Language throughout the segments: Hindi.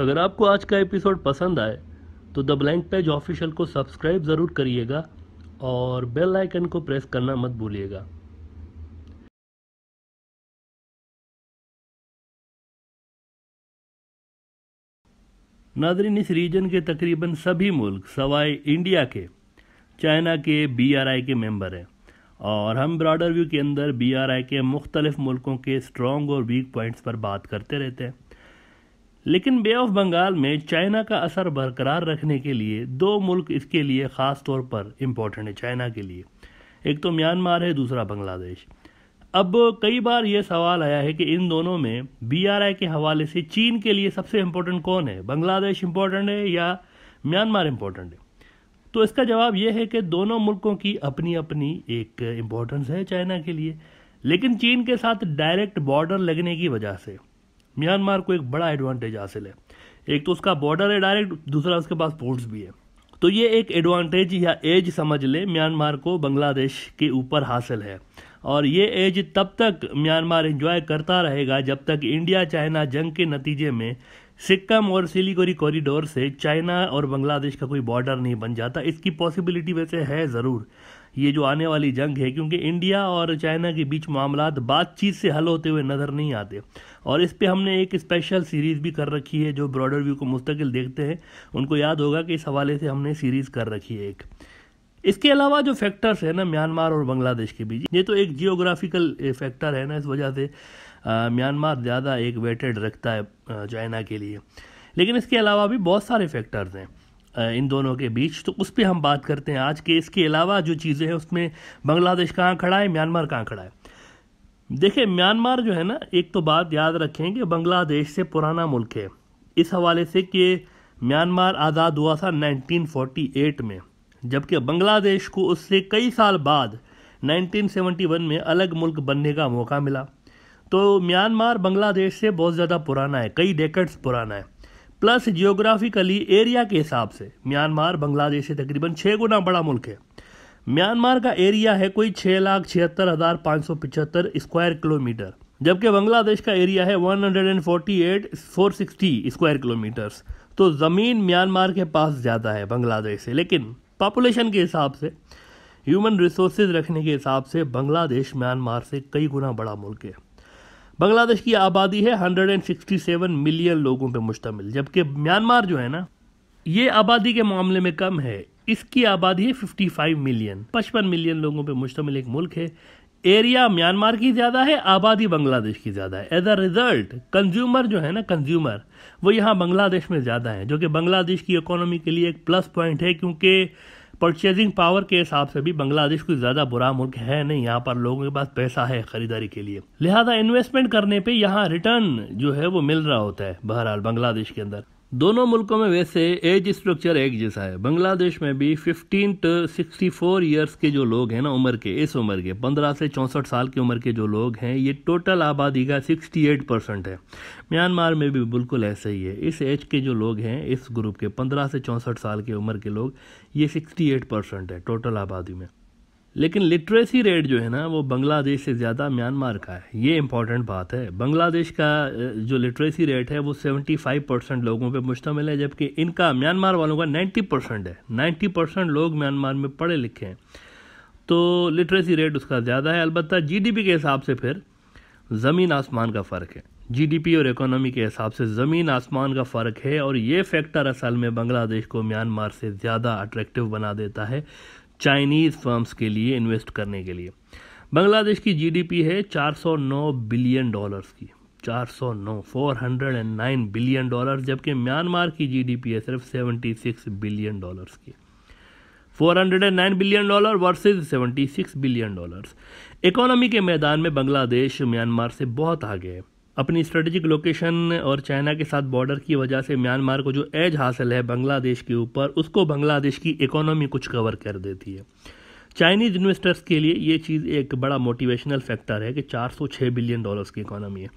अगर आपको आज का एपिसोड पसंद आए तो द ब्लैंक पेज ऑफिशियल को सब्सक्राइब ज़रूर करिएगा और बेल आइकन को प्रेस करना मत भूलिएगा नादरीन इस रीजन के तकरीबन सभी मुल्क सवाए इंडिया के चाइना के बीआरआई के मेंबर हैं और हम ब्रॉडर व्यू के अंदर बीआरआई के मुख्तलिफ मुल्कों के स्ट्रॉन्ग और वीक पॉइंट्स पर बात करते रहते हैं लेकिन बे ऑफ बंगाल में चाइना का असर बरकरार रखने के लिए दो मुल्क इसके लिए ख़ास तौर पर इम्पोर्टेंट है चाइना के लिए एक तो म्यांमार है दूसरा बांग्लादेश अब कई बार ये सवाल आया है कि इन दोनों में बीआरआई के हवाले से चीन के लिए सबसे इम्पोर्टेंट कौन है बांग्लादेश इम्पोर्टेंट है या म्यांमार इम्पोर्टेंट है तो इसका जवाब यह है कि दोनों मुल्कों की अपनी अपनी एक इम्पोर्टेंस है चाइना के लिए लेकिन चीन के साथ डायरेक्ट बॉर्डर लगने की वजह से म्यांमार को एक बड़ा एडवांटेज हासिल है एक तो उसका बॉर्डर है डायरेक्ट दूसरा उसके पास पोर्ट्स भी है तो ये एक एडवांटेज या एज समझ ले म्यांमार को बांग्लादेश के ऊपर हासिल है और ये एज तब तक म्यांमार एंजॉय करता रहेगा जब तक इंडिया चाइना जंग के नतीजे में सिक्किम और सिलीगुड़ी कॉरिडोर से चाइना और बांग्लादेश का कोई बॉर्डर नहीं बन जाता इसकी पॉसिबिलिटी वैसे है ज़रूर ये जो आने वाली जंग है क्योंकि इंडिया और चाइना के बीच मामला बातचीत से हल होते हुए नज़र नहीं आते और इस पर हमने एक स्पेशल सीरीज़ भी कर रखी है जो ब्रॉडर व्यू को मुस्तकिल देखते हैं उनको याद होगा कि इस हवाले से हमने सीरीज़ कर रखी है एक इसके अलावा जो फैक्टर्स है ना म्यांमार और बांग्लादेश के बीच ये तो एक जियोग्राफिकल फैक्टर है ना इस वजह से म्यांमार ज़्यादा एक वेटेड रखता है चाइना के लिए लेकिन इसके अलावा भी बहुत सारे फैक्टर्स हैं इन दोनों के बीच तो उस पर हम बात करते हैं आज के इसके अलावा जो चीज़ें हैं उसमें बांग्लादेश कहाँ खड़ा है म्यांमार कहाँ खड़ा है देखिए म्यांमार जो है ना एक तो बात याद रखें कि बांग्लादेश से पुराना मुल्क है इस हवाले से कि म्यांमार आज़ाद हुआ था 1948 में जबकि बांग्लादेश को उससे कई साल बाद 1971 में अलग मुल्क बनने का मौका मिला तो म्यांमार बांग्लादेश से बहुत ज़्यादा पुराना है कई डेकेड्स पुराना है प्लस जियोग्राफिकली एरिया के हिसाब से म्यांमार बांग्लादेश से तकरीबन छः गुना बड़ा मुल्क है म्यांमार का एरिया है कोई छः लाख छिहत्तर हज़ार पाँच सौ पिचहत्तर स्क्वायर किलोमीटर जबकि बांग्लादेश का एरिया है one hundred and forty eight four sixty square kilometres तो ज़मीन म्यांमार के पास ज़्यादा है बांग्लादेश से लेकिन पॉपुलेशन के हिसाब से ह्यूमन रिसोर्स रखने के हिसाब से बांग्लादेश म्यांमार से कई गुना बड़ा मुल्क है बांग्लादेश की आबादी है 167 मिलियन लोगों पर मुश्तमिल जबकि म्यांमार जो है ना ये आबादी के मामले में कम है इसकी आबादी है 55 मिलियन 55 मिलियन लोगों पर मुश्तमिल एक मुल्क है एरिया म्यांमार की ज़्यादा है आबादी बांग्लादेश की ज़्यादा है एज अ रिज़ल्ट कंज्यूमर जो है ना कंज्यूमर वो यहाँ बांग्लादेश में ज़्यादा है जो कि बांग्लादेश की इकोनॉमी के लिए एक प्लस पॉइंट है क्योंकि परचेजिंग पावर के हिसाब से भी बांग्लादेश कोई ज़्यादा बुरा मुल्क है नहीं यहाँ पर लोगों के पास पैसा है खरीदारी के लिए लिहाजा इन्वेस्टमेंट करने पे यहाँ रिटर्न जो है वो मिल रहा होता है बहरहाल बांग्लादेश के अंदर दोनों मुल्कों में वैसे एज स्ट्रक्चर एक जैसा है बांग्लादेश में भी fifteen to sixty four years के जो लोग हैं ना उम्र के इस उम्र के पंद्रह से चौंसठ साल की उम्र के जो लोग हैं ये टोटल आबादी का सिक्सटी एट परसेंट है म्यांमार में भी बिल्कुल ऐसा ही है इस एज के जो लोग हैं इस ग्रुप के पंद्रह से चौंसठ साल की उम्र के लोग ये सिक्सटी एट परसेंट है टोटल आबादी में लेकिन लिटरेसी रेट जो है ना वो बांग्लादेश से ज़्यादा म्यांमार का है ये इंपॉर्टेंट बात है बांग्लादेश का जो लिटरेसी रेट है वो 75 परसेंट लोगों पे मुश्तमिल है जबकि इनका म्यांमार वालों का 90 परसेंट है 90 परसेंट लोग म्यांमार में पढ़े लिखे हैं तो लिटरेसी रेट उसका ज़्यादा है अलबत्त जी के हिसाब से फिर ज़मीन आसमान का फ़र्क है जी और इकोनॉमी के हिसाब से ज़मीन आसमान का फ़र्क है और ये फैक्टर असल में बांग्लादेश को म्यांमार से ज़्यादा अट्रैक्टिव बना देता है चाइनीज़ फर्म्स के लिए इन्वेस्ट करने के लिए बांग्लादेश की जीडीपी है 409 बिलियन डॉलर्स की 409 409 बिलियन डॉलर्स जबकि म्यांमार की जीडीपी है सिर्फ 76 बिलियन डॉलर्स की 409 billion dollar versus 76 billion dollars economy के मैदान में बांग्लादेश म्यांमार से बहुत आगे है अपनी स्ट्रेटेजिक लोकेशन और चाइना के साथ बॉर्डर की वजह से म्यांमार को जो एज हासिल है बांग्लादेश के ऊपर उसको बांग्लादेश की इकोनॉमी कुछ कवर कर देती है चाइनीज इन्वेस्टर्स के लिए ये चीज़ एक बड़ा मोटिवेशनल फैक्टर है कि 406 बिलियन डॉलर्स की इकोनॉमी है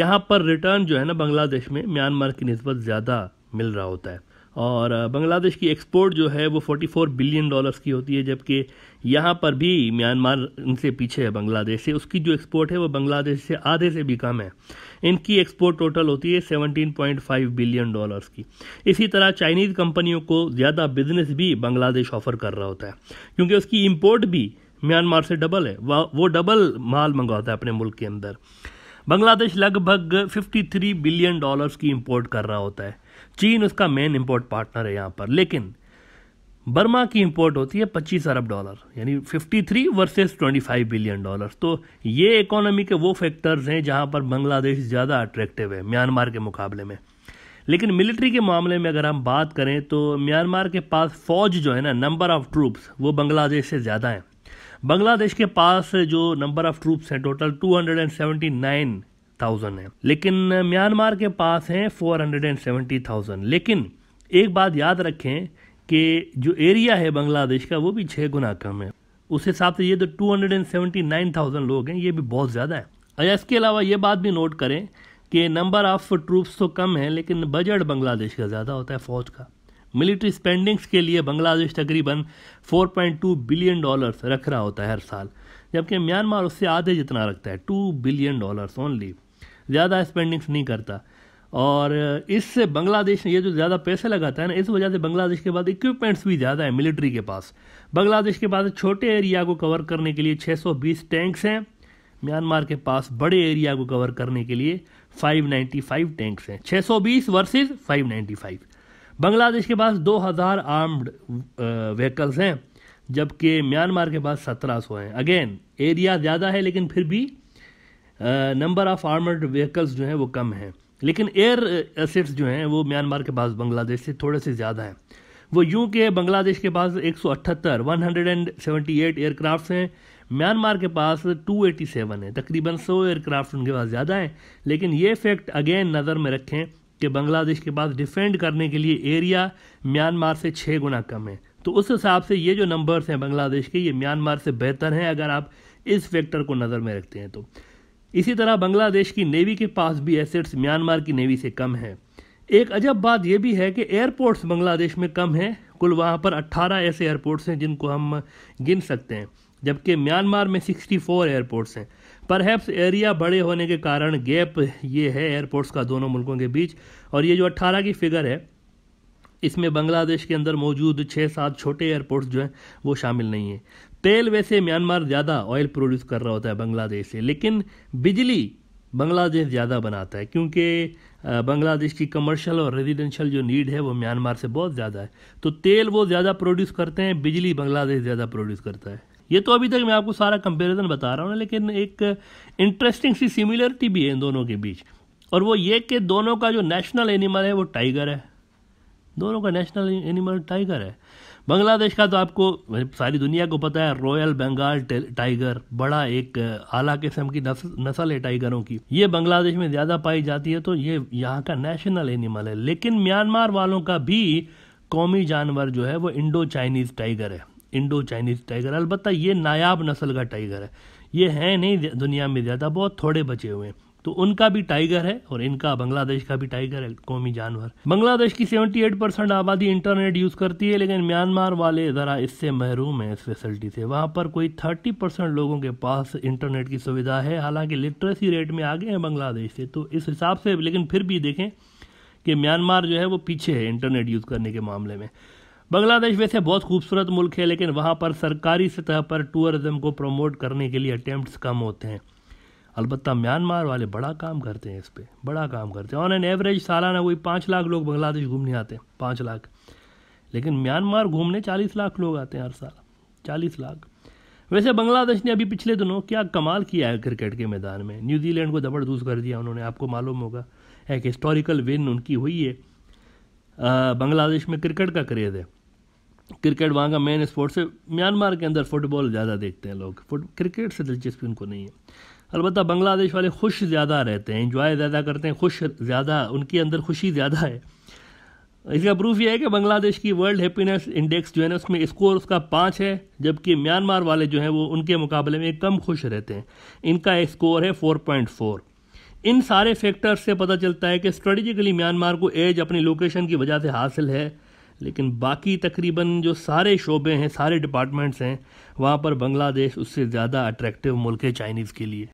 यहाँ पर रिटर्न जो है ना बांग्लादेश में म्यांमार की नस्बत ज़्यादा मिल रहा होता है और बांग्लादेश की एक्सपोर्ट जो है वो 44 बिलियन डॉलर्स की होती है जबकि यहाँ पर भी म्यांमार इनसे पीछे है बांग्लादेश से उसकी जो एक्सपोर्ट है वो बांग्लादेश से आधे से भी कम है इनकी एक्सपोर्ट टोटल होती है 17.5 बिलियन डॉलर्स की इसी तरह चाइनीज़ कंपनियों को ज़्यादा बिजनेस भी बांग्लादेश ऑफर कर रहा होता है क्योंकि उसकी इम्पोर्ट भी म्यांमार से डबल है वो डबल माल मंगवाता है अपने मुल्क के अंदर बांग्लादेश लगभग 53 बिलियन डॉलर्स की इंपोर्ट कर रहा होता है चीन उसका मेन इंपोर्ट पार्टनर है यहाँ पर लेकिन बर्मा की इंपोर्ट होती है पच्चीस अरब डॉलर यानी 53 वर्सेज ट्वेंटी बिलियन डॉलर तो ये इकोनॉमी के वो फैक्टर्स हैं जहाँ पर बांग्लादेश ज़्यादा अट्रैक्टिव है म्यांमार के मुकाबले में लेकिन मिलिट्री के मामले में अगर हम बात करें तो म्यांमार के पास फौज जो है ना नंबर ऑफ़ ट्रूप्स वो बांग्लादेश से ज़्यादा हैं बांग्लादेश के पास जो नंबर ऑफ ट्रूप्स हैं टोटल 279,000 हैं लेकिन म्यांमार के पास हैं 470,000 लेकिन एक बात याद रखें कि जो एरिया है बांग्लादेश का वो भी छः गुना कम है उस हिसाब से ये तो 279,000 लोग हैं ये भी बहुत ज़्यादा है अच्छा इसके अलावा ये बात भी नोट करें कि नंबर ऑफ़ ट्रूप्स तो कम है लेकिन बजट बांग्लादेश का ज़्यादा होता है फ़ौज का मिलिट्री स्पेंडिंग्स के लिए बांग्लादेश तकरीबन 4.2 बिलियन डॉलर्स रख रहा होता है हर साल जबकि म्यांमार उससे आधे जितना रखता है टू बिलियन डॉलर्स ओनली ज़्यादा स्पेंडिंग्स नहीं करता और इससे बांग्लादेश ये जो ज़्यादा पैसे लगाता है ना इस वजह से बांग्लादेश के पास इक्विपमेंट्स भी ज़्यादा है मिलिट्री के पास बांग्लादेश के पास छोटे एरिया को कवर करने के लिए 620 टैंक्स हैं म्यांमार के पास बड़े एरिया को कवर करने के लिए 595 टैंक्स हैं 620 वर्सेस 595 बांग्लादेश के पास 2000 आर्म्ड व्हीकल्स हैं जबकि म्यांमार के पास सत्रह सौ हैं अगेन एरिया ज़्यादा है लेकिन फिर भी नंबर ऑफ आर्मर्ड व्हीकल्स जो हैं वो कम हैं लेकिन एयर एसेट्स जो हैं वो म्यांमार के पास बांग्लादेश से थोड़े से ज़्यादा हैं वो यूं के बांग्लादेश के पास एक सौ अठहत्तर one hundred and seventy eight aircraft हैं म्यांमार के पास टू एटी सेवन है तकरीबन सौ एयरक्राफ्ट उनके पास ज़्यादा हैं लेकिन ये फैक्ट अगेन नज़र में रखें कि बांग्लादेश के पास डिफेंड करने के लिए एरिया म्यांमार से छः गुना कम है तो उस हिसाब से ये जो नंबर्स हैं बांग्लादेश के ये म्यांमार से बेहतर हैं अगर आप इस फैक्टर को नज़र में रखते हैं तो इसी तरह बांग्लादेश की नेवी के पास भी एसेट्स म्यांमार की नेवी से कम हैं एक अजब बात यह भी है कि एयरपोर्ट्स बांग्लादेश में कम हैं कुल वहाँ पर 18 ऐसे एयरपोर्ट्स हैं जिनको हम गिन सकते हैं जबकि म्यांमार में 64 एयरपोर्ट्स हैं परहैप्स एरिया बड़े होने के कारण गैप ये है एयरपोर्ट्स का दोनों मुल्कों के बीच और ये जो 18 की फिगर है इसमें बांग्लादेश के अंदर मौजूद छः सात छोटे एयरपोर्ट्स जो हैं वो शामिल नहीं है तेल वैसे म्यांमार ज़्यादा ऑयल प्रोड्यूस कर रहा होता है बांग्लादेश से लेकिन बिजली बांग्लादेश ज़्यादा बनाता है क्योंकि बांग्लादेश की कमर्शियल और रेजिडेंशियल जो नीड है वो म्यांमार से बहुत ज़्यादा है तो तेल वो ज़्यादा प्रोड्यूस करते हैं बिजली बांग्लादेश ज़्यादा प्रोड्यूस करता है ये तो अभी तक मैं आपको सारा कंपैरिजन बता रहा हूँ लेकिन एक इंटरेस्टिंग सी सिमिलरिटी भी है इन दोनों के बीच और वो ये कि दोनों का जो नेशनल एनिमल है वो टाइगर है दोनों का नेशनल एनिमल टाइगर है बांग्लादेश का तो आपको सारी दुनिया को पता है रॉयल बंगाल टाइगर बड़ा एक आला किस्म की नस्ल है टाइगरों की ये बांग्लादेश में ज़्यादा पाई जाती है तो ये यहाँ का नेशनल एनिमल है लेकिन म्यांमार वालों का भी कौमी जानवर जो है वो इंडो चाइनीज़ टाइगर है इंडो चाइनीज़ टाइगर अलबत्त ये नायाब नस्ल का टाइगर है ये हैं नहीं दुनिया में ज़्यादा बहुत थोड़े बचे हुए हैं तो उनका भी टाइगर है और इनका बांग्लादेश का भी टाइगर है कौमी जानवर बांग्लादेश की 78 परसेंट आबादी इंटरनेट यूज़ करती है लेकिन म्यांमार वाले ज़रा इससे महरूम है इस फैसिलिटी से वहां पर कोई 30 परसेंट लोगों के पास इंटरनेट की सुविधा है हालांकि लिटरेसी रेट में आगे हैं बांग्लादेश से तो इस हिसाब से लेकिन फिर भी देखें कि म्यांमार जो है वो पीछे है इंटरनेट यूज़ करने के मामले में बांग्लादेश वैसे बहुत खूबसूरत मुल्क है लेकिन वहाँ पर सरकारी सतह पर टूरिज़म को प्रमोट करने के लिए अटैम्प्ट कम होते हैं अलबत्त म्यांमार वाले बड़ा काम करते हैं इस पर बड़ा काम करते हैं ऑन एन एवरेज सालाना वही पाँच लाख लोग बांग्लादेश घूमने आते हैं पाँच लाख लेकिन म्यांमार घूमने चालीस लाख लोग आते हैं हर साल चालीस लाख वैसे बांग्लादेश ने अभी पिछले दिनों क्या कमाल किया है क्रिकेट के मैदान में न्यूजीलैंड को जबरदस्त कर दिया उन्होंने आपको मालूम होगा एक हिस्टोरिकल विन उनकी हुई है बांग्लादेश में क्रिकेट का क्रेज़ है क्रिकेट वहाँ का मेन स्पोर्ट्स है म्यांमार के अंदर फुटबॉल ज़्यादा देखते हैं लोग फुट क्रिकेट से दिलचस्पी उनको नहीं है अलबत्त बांग्लादेश वाले खुश ज़्यादा रहते हैं इंजॉय ज़्यादा करते हैं खुश ज़्यादा उनके अंदर खुशी ज़्यादा है इसका प्रूफ यह है कि बांग्लादेश की वर्ल्ड हैप्पीनेस इंडेक्स जो है ना उसमें स्कोर उसका पाँच है जबकि म्यांमार वाले जो हैं वो उनके मुकाबले में कम खुश रहते हैं इनका स्कोर है फोर पॉइंट फोर इन सारे फैक्टर्स से पता चलता है कि स्ट्रेटेजिकली म्यांमार को एज अपनी लोकेशन की वजह से हासिल है लेकिन बाकी तकरीबन जो सारे शोबे हैं सारे डिपार्टमेंट्स हैं वहाँ पर बांग्लादेश उससे ज़्यादा अट्रैक्टिव मुल्क है चाइनीज़ के लिए